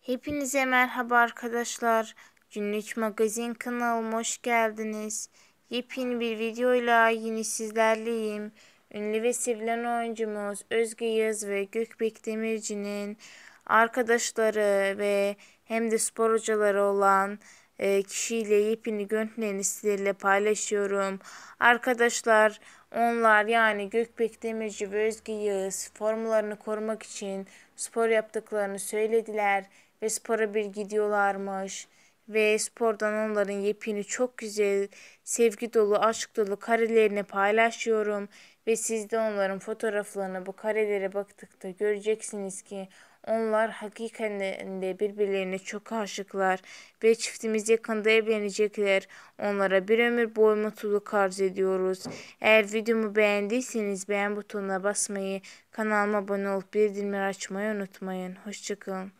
Hepinize merhaba arkadaşlar. Günlük magazin kanalıma hoş geldiniz. Yepyeni bir videoyla yine sizlerleyim. Ünlü ve sevilen oyuncumuz Özge Yaz ve Gökbek Demirci'nin arkadaşları ve hem de spor hocaları olan ee, kişiyle yepyeni görüntülerini sizlerle paylaşıyorum. Arkadaşlar onlar yani Gökbek Demirci ve Özge Yağız formlarını korumak için spor yaptıklarını söylediler ve spora bir gidiyorlarmış. Ve spordan onların yepyeni çok güzel, sevgi dolu, aşk dolu karelerini paylaşıyorum. Ve siz de onların fotoğraflarını bu karelere baktıkta göreceksiniz ki onlar hakikaten de birbirlerine çok aşıklar ve çiftimiz yakında evlenecekler. Onlara bir ömür boyu mutluluk arz ediyoruz. Eğer videomu beğendiyseniz beğen butonuna basmayı, kanalıma abone olup bildirimleri açmayı unutmayın. Hoşçakalın.